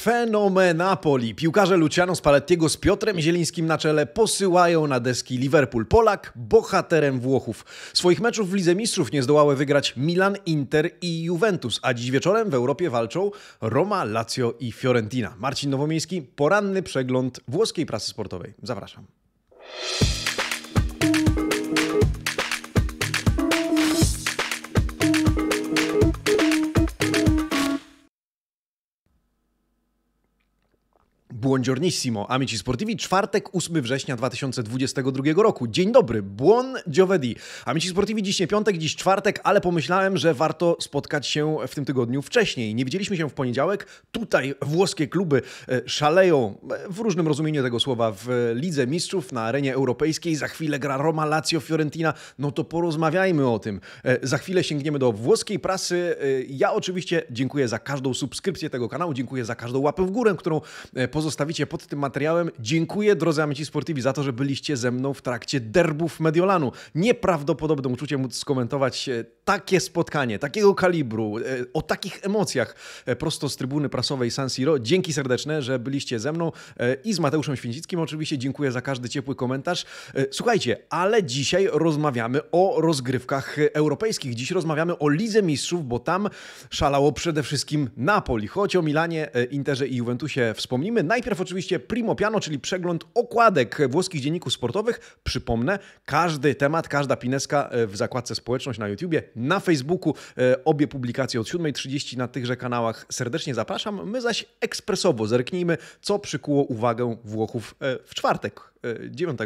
Fenomenapoli. Piłkarze Luciano Spallettiego z Piotrem Zielińskim na czele posyłają na deski Liverpool. Polak bohaterem Włochów. Swoich meczów w Lidze Mistrzów nie zdołały wygrać Milan, Inter i Juventus, a dziś wieczorem w Europie walczą Roma, Lazio i Fiorentina. Marcin Nowomiejski, poranny przegląd włoskiej prasy sportowej. Zapraszam. Buongiornissimo, amici sportivi, czwartek 8 września 2022 roku. Dzień dobry, buon giovedì, Amici sportivi, dziś nie piątek, dziś czwartek, ale pomyślałem, że warto spotkać się w tym tygodniu wcześniej. Nie widzieliśmy się w poniedziałek, tutaj włoskie kluby e, szaleją e, w różnym rozumieniu tego słowa w Lidze Mistrzów na arenie europejskiej. Za chwilę gra Roma, Lazio, Fiorentina, no to porozmawiajmy o tym. E, za chwilę sięgniemy do włoskiej prasy. Ja oczywiście dziękuję za każdą subskrypcję tego kanału, dziękuję za każdą łapę w górę, którą pozostawiłem zostawicie pod tym materiałem. Dziękuję drodzy amici sportivi za to, że byliście ze mną w trakcie derbów Mediolanu. Nieprawdopodobne uczucie móc skomentować e, takie spotkanie, takiego kalibru, e, o takich emocjach e, prosto z trybuny prasowej San Siro. Dzięki serdeczne, że byliście ze mną i z Mateuszem Święcickim oczywiście. Dziękuję za każdy ciepły komentarz. Słuchajcie, ale dzisiaj rozmawiamy o rozgrywkach europejskich. Dziś rozmawiamy o Lidze Mistrzów, bo tam szalało przede wszystkim Napoli. Choć o Milanie, Interze i Juventusie wspomnimy, naj Najpierw oczywiście Primo Piano, czyli przegląd okładek włoskich dzienników sportowych. Przypomnę, każdy temat, każda pineska e, w zakładce społeczność na YouTubie, na Facebooku. E, obie publikacje od 7.30 na tychże kanałach serdecznie zapraszam. My zaś ekspresowo zerknijmy, co przykuło uwagę Włochów e, w czwartek. 9,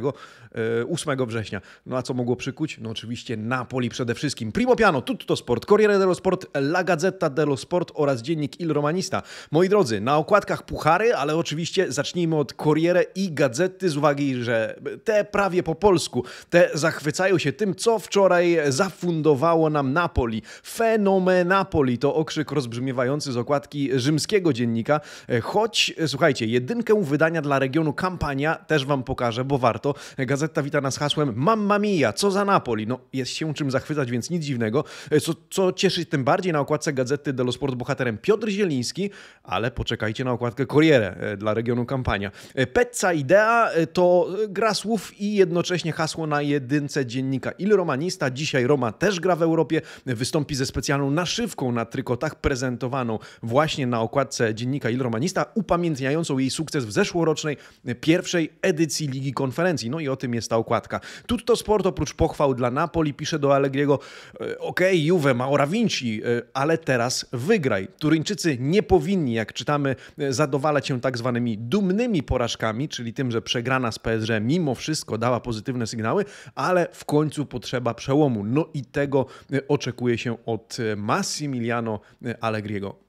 8 e, września. No a co mogło przykuć? No oczywiście Napoli przede wszystkim. Primo Piano, Tutto Sport, Corriere dello Sport, La Gazzetta dello Sport oraz dziennik Il Romanista. Moi drodzy, na okładkach puchary, ale oczywiście zacznijmy od Corriere i Gazety z uwagi, że te prawie po polsku, te zachwycają się tym, co wczoraj zafundowało nam Napoli. Fenomenapoli to okrzyk rozbrzmiewający z okładki rzymskiego dziennika, e, choć, e, słuchajcie, jedynkę wydania dla regionu Kampania też wam pokażę pokażę, bo warto. Gazeta wita nas hasłem Mamma mia, co za Napoli? No jest się czym zachwycać, więc nic dziwnego. E, co, co cieszyć tym bardziej na okładce Gazety Delo Sport bohaterem Piotr Zieliński, ale poczekajcie na okładkę Corriere e, dla regionu Kampania. E, Pezza Idea to gra słów i jednocześnie hasło na jedynce dziennika Il Romanista. Dzisiaj Roma też gra w Europie. Wystąpi ze specjalną naszywką na trykotach prezentowaną właśnie na okładce dziennika Il Romanista, upamiętniającą jej sukces w zeszłorocznej pierwszej edycji Ligi Konferencji. No i o tym jest ta okładka. Tutto Sport oprócz pochwał dla Napoli pisze do Allegriego e, okej, okay, Juve ma Oravinci, e, ale teraz wygraj. Turyńczycy nie powinni, jak czytamy, e, zadowalać się tak zwanymi dumnymi porażkami, czyli tym, że przegrana z PSG mimo wszystko dała pozytywne sygnały, ale w końcu potrzeba przełomu. No i tego oczekuje się od Massimiliano Allegriego.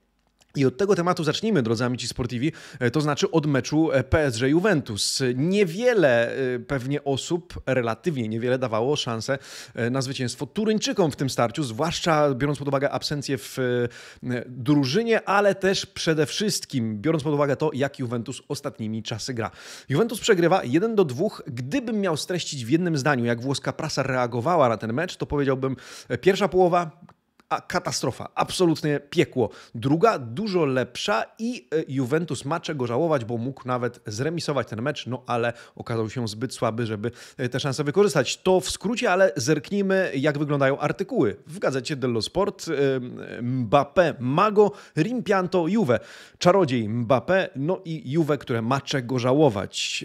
I od tego tematu zacznijmy, drodzy amici sportivi, e, to znaczy od meczu e, PSG-Juventus. Niewiele e, pewnie osób, relatywnie niewiele dawało szansę na zwycięstwo Turyńczykom w tym starciu, zwłaszcza biorąc pod uwagę absencję w drużynie, ale też przede wszystkim biorąc pod uwagę to, jak Juventus ostatnimi czasy gra. Juventus przegrywa 1 do 2. Gdybym miał streścić w jednym zdaniu, jak włoska prasa reagowała na ten mecz, to powiedziałbym pierwsza połowa a katastrofa, absolutne piekło. Druga dużo lepsza i e, Juventus ma czego żałować, bo mógł nawet zremisować ten mecz, no ale okazał się zbyt słaby, żeby e, te szanse wykorzystać. To w skrócie, ale zerknijmy, jak wyglądają artykuły. W gazecie dello Sport e, Mbappé, Mago, Rimpianto, Juve. Czarodziej Mbappé, no i Juve, które ma czego żałować.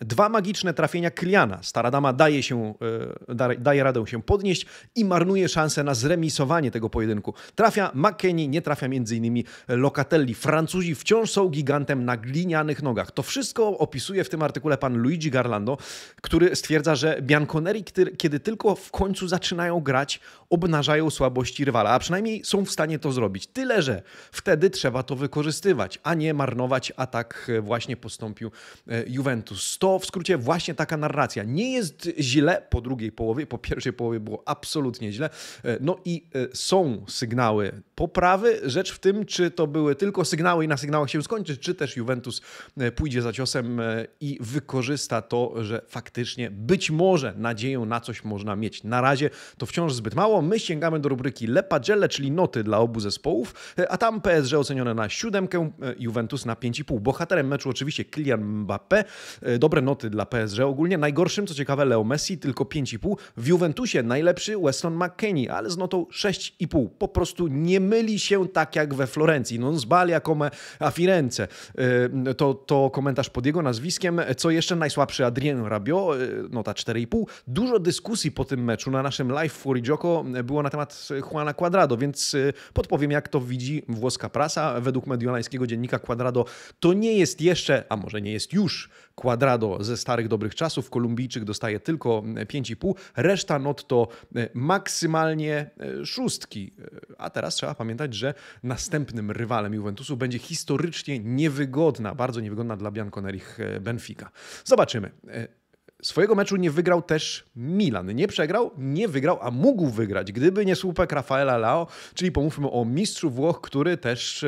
Dwa magiczne trafienia Kliana, Stara dama daje się, daje radę się podnieść i marnuje szansę na zremisowanie tego tego pojedynku. Trafia McKennie, nie trafia m.in. Locatelli. Francuzi wciąż są gigantem na glinianych nogach. To wszystko opisuje w tym artykule pan Luigi Garlando, który stwierdza, że Bianconeri, kiedy tylko w końcu zaczynają grać, obnażają słabości rywala, a przynajmniej są w stanie to zrobić. Tyle, że wtedy trzeba to wykorzystywać, a nie marnować, a tak e, właśnie postąpił e, Juventus. To w skrócie właśnie taka narracja. Nie jest źle po drugiej połowie, po pierwszej połowie było absolutnie źle. E, no i są sygnały poprawy. Rzecz w tym, czy to były tylko sygnały i na sygnałach się skończy, czy też Juventus e, pójdzie za ciosem e, i wykorzysta to, że faktycznie być może nadzieję na coś można mieć. Na razie to wciąż zbyt mało. My sięgamy do rubryki Lepagelle, czyli noty dla obu zespołów, e, a tam PSG ocenione na siódemkę, Juventus na 5,5. Bohaterem meczu oczywiście Kylian Mbappé. Dobre noty dla PSG ogólnie. Najgorszym, co ciekawe, Leo Messi, tylko 5,5. W Juventusie najlepszy Weston McKennie, ale z notą 6 i pół. Po prostu nie myli się tak jak we Florencji. Non sbalia come a Firenze. Y, to, to komentarz pod jego nazwiskiem. Co jeszcze najsłabszy Adrien Rabiot, y, nota 4,5. Dużo dyskusji po tym meczu na naszym live Fuori Gioco było na temat Juana Quadrado, więc y, podpowiem jak to widzi włoska prasa. Według mediolańskiego dziennika Quadrado to nie jest jeszcze, a może nie jest już Quadrado ze starych dobrych czasów. Kolumbijczyk dostaje tylko 5,5. Reszta not to maksymalnie 6. E, a teraz trzeba pamiętać, że następnym rywalem Juventusu będzie historycznie niewygodna, bardzo niewygodna dla Bianconerich e, Benfica. Zobaczymy. E, swojego meczu nie wygrał też Milan. Nie przegrał, nie wygrał, a mógł wygrać, gdyby nie słupek Rafaela Lao, czyli pomówmy o mistrzu Włoch, który też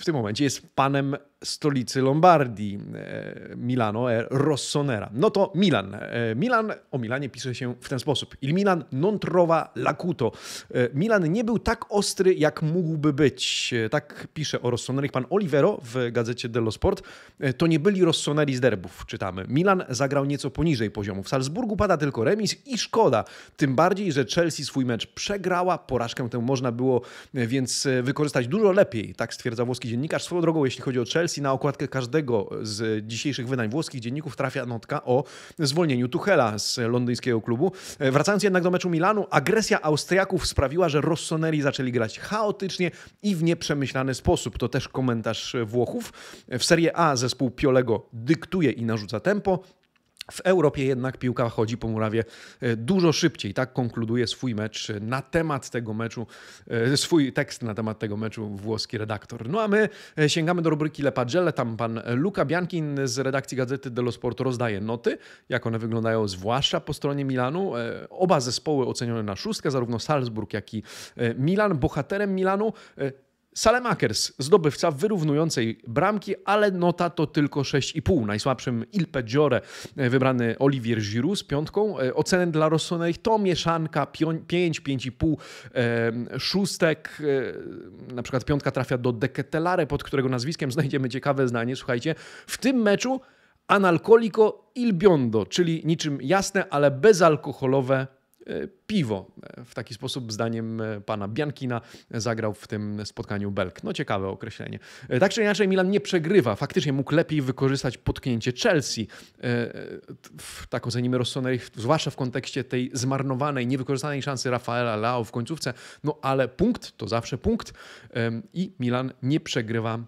w tym momencie jest panem stolicy Lombardii, e, Milano e, Rossonera. No to Milan. E, Milan, o Milanie pisze się w ten sposób. Il Milan non trova l'acuto. Milan nie był tak ostry, jak mógłby być. Tak pisze o Rossonerich pan Olivero w gazecie dello Sport. To nie byli Rossoneri z derbów, czytamy. Milan zagrał nieco poniżej poziomu. W Salzburgu pada tylko remis i szkoda. Tym bardziej, że Chelsea swój mecz przegrała. Porażkę tę można było więc wykorzystać dużo lepiej, tak stwierdza włoski dziennikarz. Swoją drogą, jeśli chodzi o Chelsea, na okładkę każdego z dzisiejszych wydań włoskich dzienników trafia notka o zwolnieniu Tuchela z londyńskiego klubu. E, wracając jednak do meczu Milanu, agresja Austriaków sprawiła, że Rossoneri zaczęli grać chaotycznie i w nieprzemyślany sposób. To też komentarz Włochów. E, w Serie A zespół Piolego dyktuje i narzuca tempo, w Europie jednak piłka chodzi po murawie e, dużo szybciej. Tak konkluduje swój mecz na temat tego meczu, e, swój tekst na temat tego meczu włoski redaktor. No a my e, sięgamy do rubryki Le Pagelle. Tam pan Luka Biankin z redakcji Gazety dello Sport rozdaje noty, jak one wyglądają zwłaszcza po stronie Milanu. Oba zespoły ocenione na szóstkę, zarówno Salzburg, jak i Milan. Bohaterem Milanu Salemakers, zdobywca wyrównującej bramki, ale nota to tylko 6,5. Najsłabszym Il Peggiore e, wybrany Olivier Giroud z piątką. E, Ocenę dla Rossonei to mieszanka 5, 5,5 szóstek. E, na przykład piątka trafia do Deketelare, pod którego nazwiskiem znajdziemy ciekawe zdanie. Słuchajcie, w tym meczu analkoliko il biondo, czyli niczym jasne, ale bezalkoholowe E, piwo. E, w taki sposób, zdaniem e, pana Biankina, zagrał w tym spotkaniu Belk. No ciekawe określenie. Tak czy inaczej, Milan nie przegrywa. Faktycznie mógł lepiej wykorzystać potknięcie Chelsea. Tak ocenimy Rossoneri, zwłaszcza w kontekście tej zmarnowanej, niewykorzystanej szansy Rafaela Lao w końcówce. No ale punkt to zawsze punkt i Milan nie przegrywa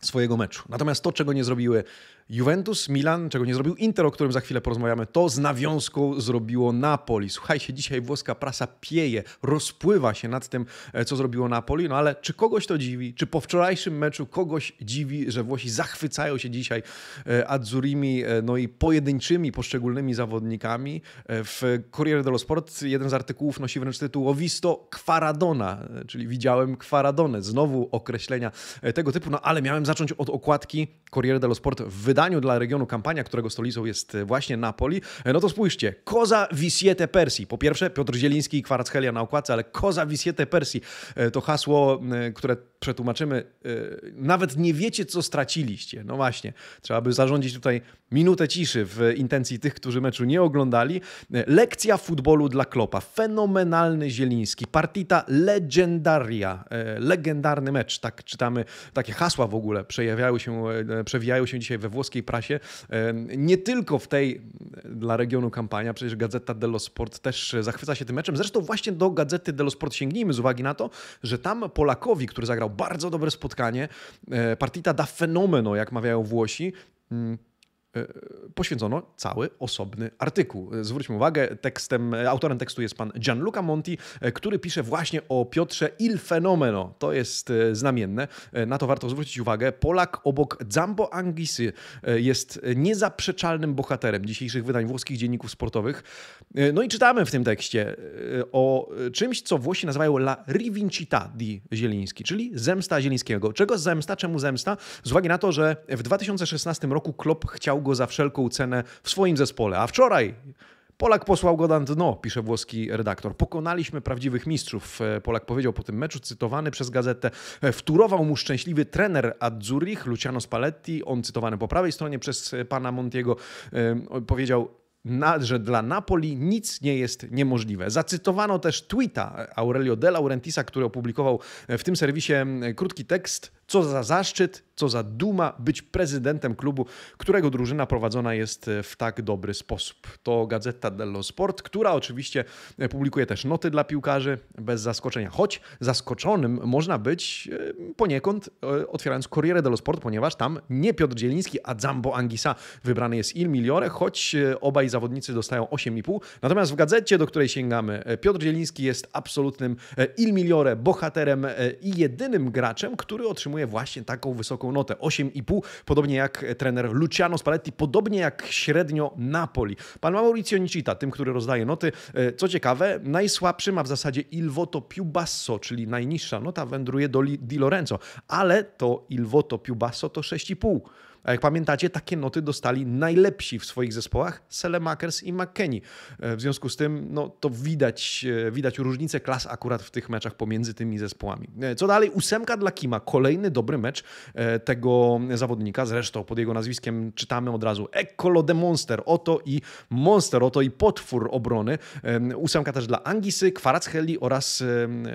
swojego meczu. Natomiast to, czego nie zrobiły Juventus, Milan, czego nie zrobił Inter, o którym za chwilę porozmawiamy, to z nawiązką zrobiło Napoli. Słuchajcie, dzisiaj włoska prasa pieje, rozpływa się nad tym, e, co zrobiło Napoli, no ale czy kogoś to dziwi? Czy po wczorajszym meczu kogoś dziwi, że Włosi zachwycają się dzisiaj e, Adzurimi, e, no i pojedynczymi, poszczególnymi zawodnikami? W Corriere dello Sport jeden z artykułów nosi wręcz tytuł Owisto Kwaradona, czyli widziałem Kwaradonę. Znowu określenia tego typu, no ale miałem zacząć od okładki Corriere dello Sport w wydaniu dla regionu Kampania, którego stolicą jest e, właśnie Napoli, e, no to spójrzcie, Koza Visiete persi Po pierwsze Piotr Zieliński i Kwaracchelia na okładce, ale Koza Visiete persi e, to hasło, które przetłumaczymy, nawet nie wiecie, co straciliście. No właśnie, trzeba by zarządzić tutaj minutę ciszy w intencji tych, którzy meczu nie oglądali. Lekcja futbolu dla Klopa. Fenomenalny Zieliński. Partita legendaria. Legendarny mecz, tak czytamy. Takie hasła w ogóle przejawiały się, przewijają się dzisiaj we włoskich polskiej prasie, nie tylko w tej dla regionu kampania, przecież Gazeta dello Sport też zachwyca się tym meczem. Zresztą właśnie do Gazety dello Sport sięgnijmy z uwagi na to, że tam Polakowi, który zagrał bardzo dobre spotkanie, e, partita da fenomeno, jak mawiają Włosi, mm, E, poświęcono cały osobny artykuł. E, zwróćmy uwagę, tekstem, e, autorem tekstu jest pan Gianluca Monti, który pisze właśnie o Piotrze Il Fenomeno. To jest znamienne, na to warto zwrócić uwagę. Polak obok Zambo Angisy jest niezaprzeczalnym bohaterem dzisiejszych wydań włoskich dzienników sportowych. No i czytamy w tym tekście o czymś, co Włosi nazywają la rivincita di Zieliński, czyli zemsta Zielińskiego. Czego zemsta, czemu zemsta? Z uwagi na to, że w 2016 roku Klopp chciał go za wszelką cenę w swoim zespole. A wczoraj Polak posłał go na dno, pisze włoski redaktor. Pokonaliśmy prawdziwych mistrzów. E, Polak powiedział po tym meczu, cytowany przez gazetę. E, Wturował mu szczęśliwy trener Adzurich, Luciano Spalletti. On, cytowany po prawej stronie przez e, pana Montiego, powiedział, na, że dla Napoli nic nie jest niemożliwe. Zacytowano też tweeta Aurelio De Laurentisa, który opublikował w tym serwisie krótki tekst co za zaszczyt, co za duma być prezydentem klubu, którego drużyna prowadzona jest e, w tak dobry sposób. To Gazeta dello Sport, która oczywiście e, publikuje też noty dla piłkarzy bez zaskoczenia, choć zaskoczonym można być e, poniekąd otwierając Corriere dello Sport, ponieważ tam nie Piotr Dzieliński, a Zambo Angisa wybrany jest Il Miliore, choć obaj zawodnicy dostają 8,5. Natomiast w gazecie, do której sięgamy, Piotr Dzieliński jest absolutnym Il Miliore, bohaterem i jedynym graczem, który otrzymuje otrzymuje właśnie taką wysoką notę 8,5, podobnie jak trener Luciano Spalletti, podobnie jak średnio Napoli. Pan Maurizio Nicita, tym, który rozdaje noty, e, co ciekawe, najsłabszy ma w zasadzie Il Voto Più Basso, czyli najniższa nota wędruje do Di Lorenzo, ale to Il Voto Più Basso to 6,5. A jak pamiętacie, takie noty dostali najlepsi w swoich zespołach Selemakers i McKenny. E, w związku z tym no, to widać, e, widać różnicę klas akurat w tych meczach pomiędzy tymi zespołami. E, co dalej? Ósemka dla Kima. Kolejny dobry mecz tego zawodnika. Zresztą pod jego nazwiskiem czytamy od razu Eccolo de Monster. Oto i Monster, oto i potwór obrony. Ósemka też dla Angisy, Kwarachelli oraz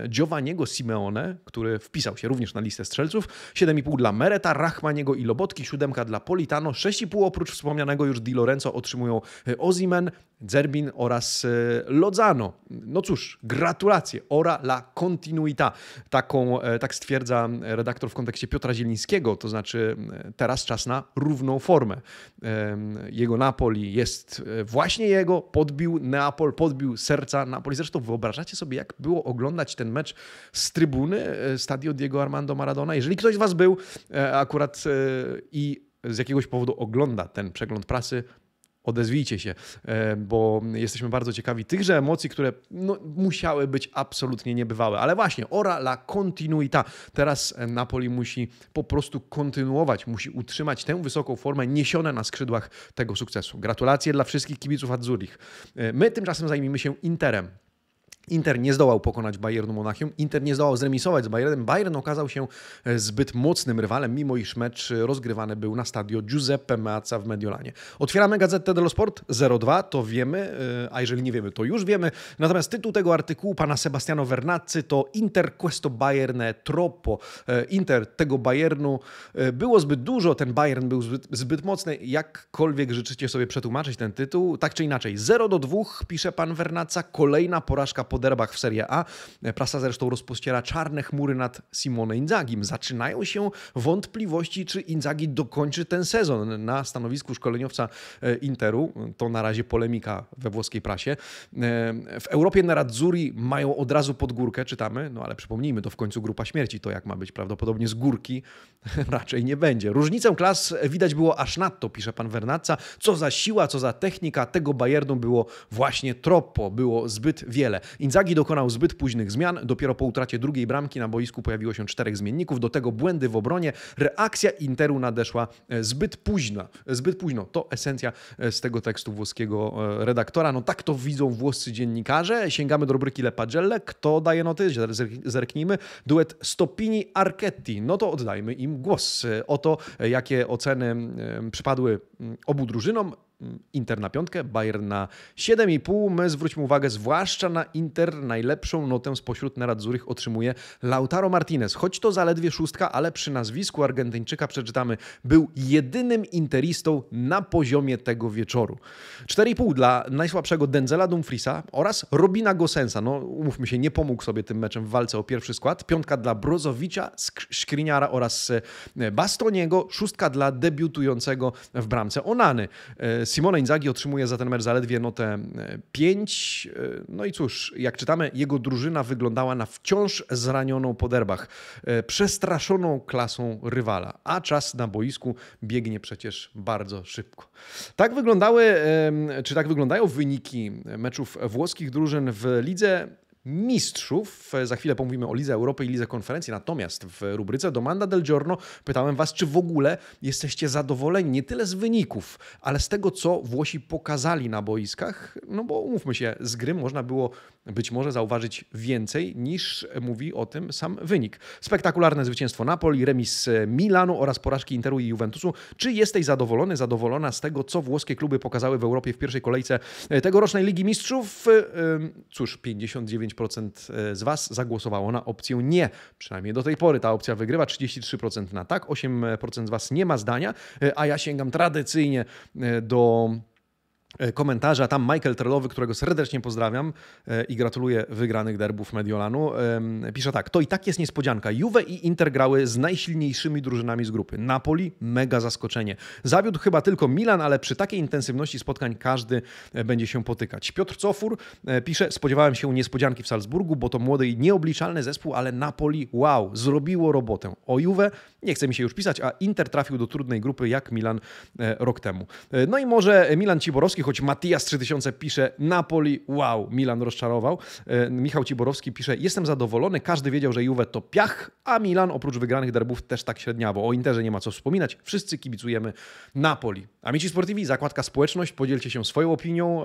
Giovanniego Simeone, który wpisał się również na listę strzelców. 7,5 dla Mereta, Rachmaniego i Lobotki. Siódemka piłka dla Politano. 6,5 oprócz wspomnianego już Di Lorenzo otrzymują y, Ozimen, Zerbin oraz y, Lodzano. No cóż, gratulacje. Ora la continuita. Taką, e, tak stwierdza e, redaktor w kontekście Piotra Zielińskiego, to znaczy e, teraz czas na równą formę. Jego Napoli jest właśnie jego, podbił Neapol, podbił serca Napoli. Zresztą wyobrażacie sobie, jak było oglądać ten mecz z trybuny Stadio Diego Armando Maradona? Jeżeli ktoś z Was był akurat i z jakiegoś powodu ogląda ten przegląd prasy, odezwijcie się, e, bo jesteśmy bardzo ciekawi tychże emocji, które no, musiały być absolutnie niebywałe. Ale właśnie, ora la continuita. Teraz e, Napoli musi po prostu kontynuować, musi utrzymać tę wysoką formę niesione na skrzydłach tego sukcesu. Gratulacje dla wszystkich kibiców Azzurich. E, my tymczasem zajmijmy się Interem. Inter nie zdołał pokonać Bayernu Monachium, Inter nie zdołał zremisować z Bayernem. Bayern okazał się e, zbyt mocnym rywalem, mimo iż mecz e, rozgrywany był na stadio Giuseppe Meazza w Mediolanie. Otwieramy gazetę dello Sport 02, to wiemy, e, a jeżeli nie wiemy, to już wiemy. Natomiast tytuł tego artykułu pana Sebastiano Vernazzi to Inter questo Bayern troppo. Inter tego Bayernu było zbyt dużo, ten Bayern był zbyt, zbyt mocny. Jakkolwiek życzycie sobie przetłumaczyć ten tytuł, tak czy inaczej 0 do 2 pisze pan Vernazza, kolejna porażka pod derbach w Serie A. Prasa zresztą rozpościera czarne chmury nad Simone Inzagim. Zaczynają się wątpliwości, czy Inzagi dokończy ten sezon na stanowisku szkoleniowca e, Interu. To na razie polemika we włoskiej prasie. E, w Europie na Radzuri mają od razu pod górkę, czytamy, no ale przypomnijmy, to w końcu grupa śmierci, to jak ma być prawdopodobnie z górki raczej nie będzie. Różnicę klas widać było aż nadto, pisze pan Wernatca. Co za siła, co za technika, tego Bayernu było właśnie troppo, było zbyt wiele. Inzagi dokonał zbyt późnych zmian. Dopiero po utracie drugiej bramki na boisku pojawiło się czterech zmienników. Do tego błędy w obronie. Reakcja Interu nadeszła e, zbyt późno. E, zbyt późno. To esencja e, z tego tekstu włoskiego redaktora. No tak to widzą włoscy dziennikarze. Sięgamy do rubryki Le Pagelle. Kto daje noty? Zerknijmy. Duet Stopini Archetti. No to oddajmy im głos. Oto jakie oceny przypadły obu drużynom. Inter na piątkę, Bayern na 7,5. My zwróćmy uwagę zwłaszcza na Inter. Najlepszą notę spośród narad Zurych otrzymuje Lautaro Martinez. Choć to zaledwie szóstka, ale przy nazwisku Argentyńczyka przeczytamy, był jedynym interistą na poziomie tego wieczoru. 4,5 dla najsłabszego Denzela Dumfriesa oraz Robina Gosensa. No umówmy się, nie pomógł sobie tym meczem w walce o pierwszy skład. Piątka dla Brozowicza, Skriniara oraz e, Bastoniego. Szóstka dla debiutującego w bramce Onany e, Simone Inzaghi otrzymuje za ten mecz zaledwie notę 5. E, e, no i cóż, jak czytamy, jego drużyna wyglądała na wciąż zranioną po derbach, e, przestraszoną klasą rywala, a czas na boisku biegnie przecież bardzo szybko. Tak wyglądały, czy tak wyglądają wyniki meczów włoskich drużyn w lidze mistrzów. E, za chwilę pomówimy o Lidze Europy i Lidze Konferencji. Natomiast w rubryce Domanda del Giorno pytałem Was, czy w ogóle jesteście zadowoleni nie tyle z wyników, ale z tego, co Włosi pokazali na boiskach. No bo umówmy się, z gry można było być może zauważyć więcej niż mówi o tym sam wynik. Spektakularne zwycięstwo Napoli, remis Milanu oraz porażki Interu i Juventusu. Czy jesteś zadowolony, zadowolona z tego, co włoskie kluby pokazały w Europie w pierwszej kolejce e, tegorocznej Ligi Mistrzów? E, cóż, 59 55% e, z Was zagłosowało na opcję nie. Przynajmniej do tej pory ta opcja wygrywa. 33% na tak, 8% z Was nie ma zdania, e, a ja sięgam tradycyjnie e, do E, komentarze, a tam Michael Trelowy, którego serdecznie pozdrawiam e, i gratuluję wygranych derbów Mediolanu, pisze tak, to i tak jest niespodzianka. Juve i Inter grały z najsilniejszymi drużynami z grupy. Napoli, mega zaskoczenie. Zawiódł chyba tylko Milan, ale przy takiej intensywności spotkań każdy e, będzie się potykać. Piotr Cofur pisze, spodziewałem się niespodzianki w Salzburgu, bo to młody i nieobliczalny zespół, ale Napoli, wow, zrobiło robotę. O Juve nie chce mi się już pisać, a Inter trafił do trudnej grupy jak Milan e, rok temu. E, no i może Milan Ciborowski, choć Matias 3000 pisze Napoli, wow, Milan rozczarował. E, Michał Ciborowski pisze, jestem zadowolony, każdy wiedział, że Juve to piach, a Milan oprócz wygranych derbów też tak średniawo. O Interze nie ma co wspominać, wszyscy kibicujemy Napoli. Amici Sportivi, zakładka społeczność, podzielcie się swoją opinią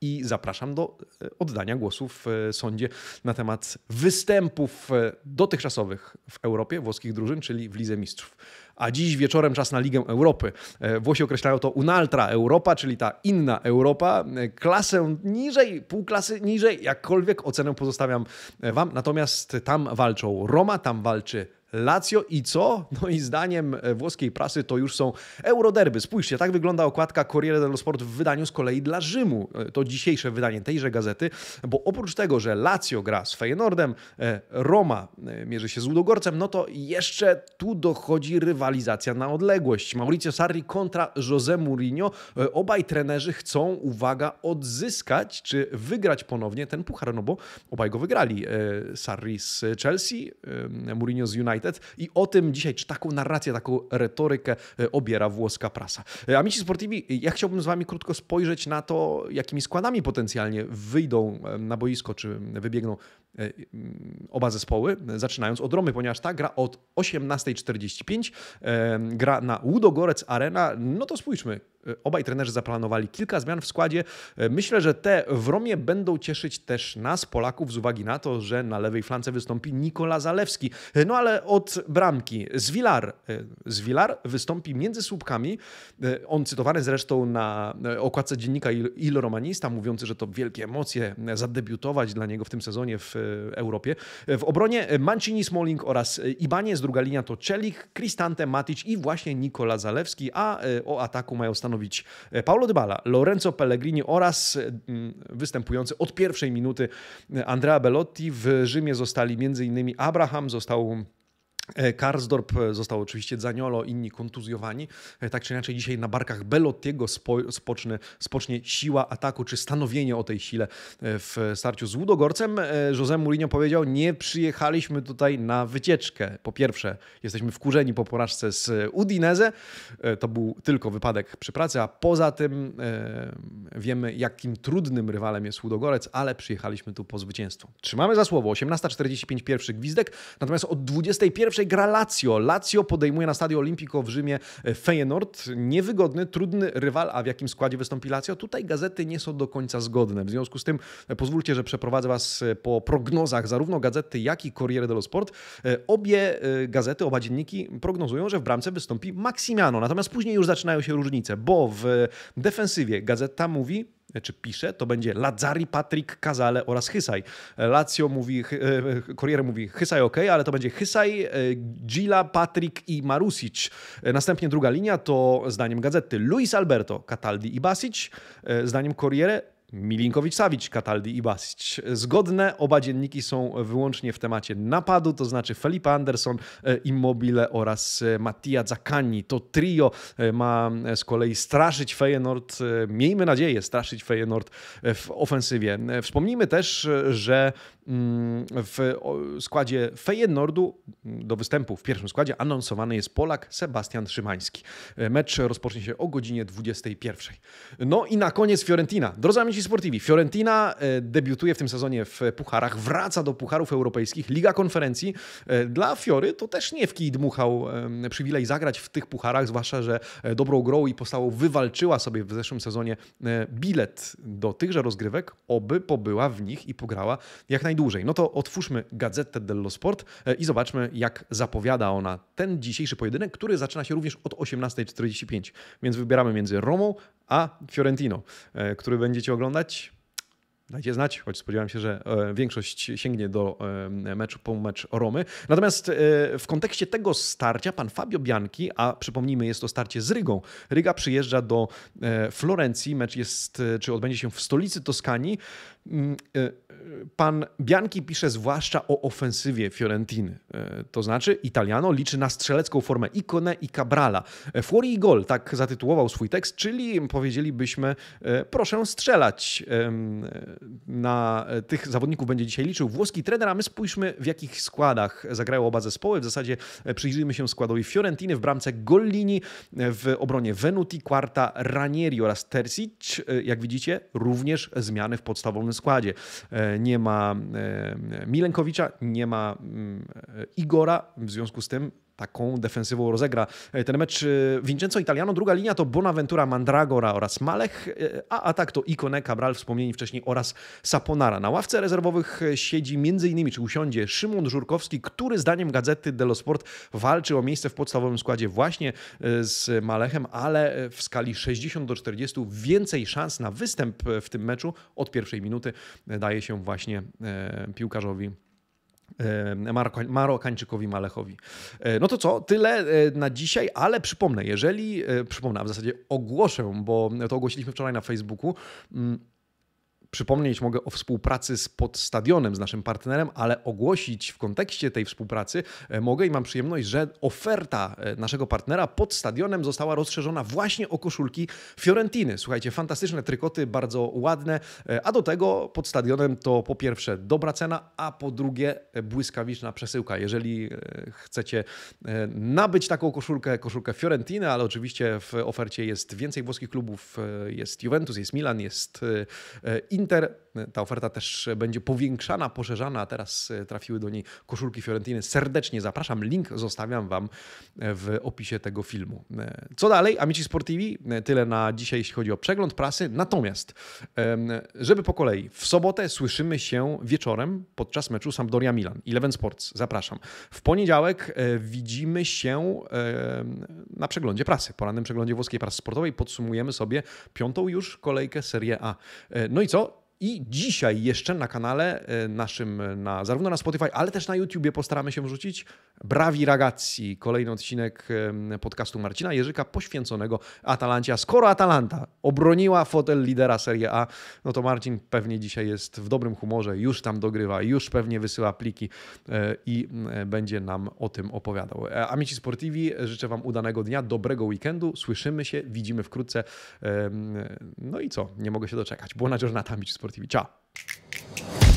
i zapraszam do oddania głosu w sądzie na temat występów dotychczasowych w Europie, włoskich drużyn, czy czyli w Lidze Mistrzów. A dziś wieczorem czas na Ligę Europy. E, Włosi określają to Unaltra Europa, czyli ta inna Europa. E, klasę niżej, półklasy niżej, jakkolwiek ocenę pozostawiam e, Wam. Natomiast tam walczą Roma, tam walczy Lazio i co? No i zdaniem e, włoskiej prasy to już są euroderby. Spójrzcie, tak wygląda okładka Corriere dello Sport w wydaniu z kolei dla Rzymu. E, to dzisiejsze wydanie tejże gazety, bo oprócz tego, że Lazio gra z Feyenoordem, e, Roma mierzy się z Ludogorcem, no to jeszcze tu dochodzi rywalizacja na odległość. Mauricio Sarri kontra José Mourinho. Obaj trenerzy chcą, uwaga, odzyskać czy wygrać ponownie ten puchar, no bo obaj go wygrali. Sarri z Chelsea, Mourinho z United i o tym dzisiaj, czy taką narrację, taką retorykę e, obiera włoska prasa. E, Amici Sportivi, ja chciałbym z wami krótko spojrzeć na to, jakimi składami potencjalnie wyjdą na boisko, czy wybiegną e, mm, oba zespoły, zaczynając od Romy, ponieważ ta gra od 18.45, gra na Ludogorec Arena. No to spójrzmy, Y, obaj trenerzy zaplanowali kilka zmian w składzie. Y, myślę, że te w Romie będą cieszyć też nas, Polaków, z uwagi na to, że na lewej flance wystąpi Nikola Zalewski. Y, no ale od bramki Zwilar. Zwilar wystąpi między słupkami. On cytowany zresztą na okładce dziennika Il Romanista, mówiący, że to wielkie emocje zadebiutować dla niego w tym sezonie w Europie. W obronie Mancini, Smalling oraz Ibanie. Z druga linia to Czelik, Kristante, Matic i właśnie Nikola Zalewski, a o ataku mają stanąć stanowić e, Paulo Dybala, Lorenzo Pellegrini oraz e, występujący od pierwszej minuty e, Andrea Bellotti. W Rzymie zostali m.in. Abraham, został E, Karsdorp e, został oczywiście Zaniolo, inni kontuzjowani. E, tak czy inaczej, dzisiaj na barkach Belottiego spocznie, spocznie siła ataku, czy stanowienie o tej sile w starciu z Ludogorcem. José Mourinho powiedział, nie przyjechaliśmy tutaj na wycieczkę. Po pierwsze, jesteśmy wkurzeni po porażce z Udinezem. To był tylko wypadek przy pracy, a poza tym wiemy, jakim trudnym rywalem jest Ludogorec, ale przyjechaliśmy tu po zwycięstwo. Trzymamy za słowo. 18.45 pierwszy gwizdek, natomiast od 21 pierwszej gra Lazio. Lazio podejmuje na stadio Olimpico w Rzymie e, Feyenoord. Niewygodny, trudny rywal, a w jakim składzie wystąpi Lazio? Tutaj gazety nie są do końca zgodne. W związku z tym e, pozwólcie, że przeprowadzę Was e, po prognozach zarówno gazety, jak i Corriere dello Sport. Obie gazety, oba dzienniki prognozują, że w bramce wystąpi Maximiano. Natomiast później już zaczynają się różnice, bo w defensywie gazeta mówi czy pisze, to będzie Lazari, Patrick, Kazale oraz Hysaj. Lazio mówi, Corriere e, e, mówi Hysaj ok, ale to będzie Hysaj, e, Gila, Patrick i Marusic. Następnie druga linia to zdaniem gazety Luis Alberto, Cataldi i Basic, zdaniem Corriere milinkowicz sawicz Cataldi i Basic. Zgodne oba dzienniki są wyłącznie w temacie napadu, to znaczy Felipe Anderson, e, Immobile oraz e, Mattia Zaccani. To trio e, ma z kolei straszyć Feyenoord, miejmy nadzieję, straszyć Feyenoord w ofensywie. Wspomnijmy też, że Mm, w składzie Feyenoordu mm, do występu w pierwszym składzie anonsowany jest Polak Sebastian Szymański. E, mecz rozpocznie się o godzinie 21. No i na koniec Fiorentina. Drodzy amici sportivi, Fiorentina e, debiutuje w tym sezonie w pucharach, wraca do pucharów europejskich, Liga Konferencji. E, dla Fiory to też nie w kij dmuchał przywilej zagrać w tych pucharach, zwłaszcza, że dobrą grą i postawą wywalczyła sobie w zeszłym sezonie bilet do tychże rozgrywek, oby pobyła w nich i pograła jak naj najdłużej. No to otwórzmy Gazetę dello Sport e, i zobaczmy, jak zapowiada ona ten dzisiejszy pojedynek, który zaczyna się również od 18.45. Więc wybieramy między Romą a Fiorentino, e, który będziecie oglądać dajcie znać, choć spodziewałem się, że e, większość sięgnie do meczu po mecz Romy. Natomiast w kontekście tego starcia pan Fabio Bianchi, a przypomnijmy, jest to starcie z Rygą. Ryga przyjeżdża do Florencji, mecz jest, czy odbędzie się w stolicy Toskanii. Mm, e, e, pan Bianki pisze zwłaszcza o ofensywie Fiorentiny. E, to znaczy, Italiano liczy na strzelecką formę Ikone i Cabrala. Fuori i gol, tak zatytułował swój tekst, czyli powiedzielibyśmy, proszę strzelać. Na tych zawodników będzie dzisiaj liczył włoski trener, a my spójrzmy w jakich składach zagrają oba zespoły. W zasadzie przyjrzyjmy się składowi Fiorentiny w bramce Gollini, w obronie Venuti, Quarta, Ranieri oraz Terzic. Jak widzicie, również zmiany w podstawowym pełnym składzie. E, nie ma e, Milenkowicza, nie ma mm, e, Igora, w związku z tym taką defensywą rozegra e, ten mecz e, Vincenzo Italiano. Druga linia to Bonaventura Mandragora oraz Malech, e, a atak to Ikone Cabral, wspomnieni wcześniej, oraz Saponara. Na ławce rezerwowych siedzi m.in. czy usiądzie Szymon Żurkowski, który zdaniem gazety Delo Sport walczy o miejsce w podstawowym składzie właśnie z Malechem, ale w skali 60 do 40 więcej szans na występ w tym meczu od pierwszej minuty daje się właśnie piłkarzowi E, Marokańczykowi Malechowi. E, no to co, tyle e, na dzisiaj, ale przypomnę, jeżeli, przypomnę, a w zasadzie ogłoszę, bo to ogłosiliśmy wczoraj na Facebooku, mm, przypomnieć mogę o współpracy z Podstadionem, z naszym partnerem, ale ogłosić w kontekście tej współpracy e, mogę i mam przyjemność, że oferta e, naszego partnera pod Stadionem została rozszerzona właśnie o koszulki Fiorentiny. Słuchajcie, fantastyczne trykoty, bardzo ładne, e, a do tego pod Stadionem to po pierwsze dobra cena, a po drugie błyskawiczna przesyłka. Jeżeli chcecie nabyć taką koszulkę, koszulkę Fiorentiny, ale oczywiście w ofercie jest więcej włoskich klubów, jest Juventus, jest Milan, jest inny inteira. ta oferta też będzie powiększana, poszerzana. Teraz e, trafiły do niej koszulki Fiorentiny. Serdecznie zapraszam. Link zostawiam Wam e, w opisie tego filmu. E, co dalej? Amici sportivi? Tyle na dzisiaj, jeśli chodzi o przegląd prasy. Natomiast, żeby po kolei, w sobotę słyszymy się wieczorem podczas meczu Sampdoria Milan. Eleven Sports, zapraszam. W poniedziałek widzimy się na przeglądzie prasy, porannym przeglądzie włoskiej prasy sportowej. Podsumujemy sobie piątą już kolejkę Serie A. No i co? I dzisiaj jeszcze na kanale e, naszym, e, na, zarówno na Spotify, ale też na YouTubie postaramy się wrzucić Brawi Ragazzi, kolejny odcinek e, podcastu Marcina Jerzyka poświęconego Atalancie. A skoro Atalanta obroniła fotel lidera Serie A, no to Marcin pewnie dzisiaj jest w dobrym humorze, już tam dogrywa, już pewnie wysyła pliki i będzie nam o tym opowiadał. Amici Sportivi, życzę Wam udanego dnia, dobrego weekendu, słyszymy się, widzimy wkrótce. No i co, nie mogę się doczekać. Buona giornata, Amici Sportivi. Sport TV. Ciao.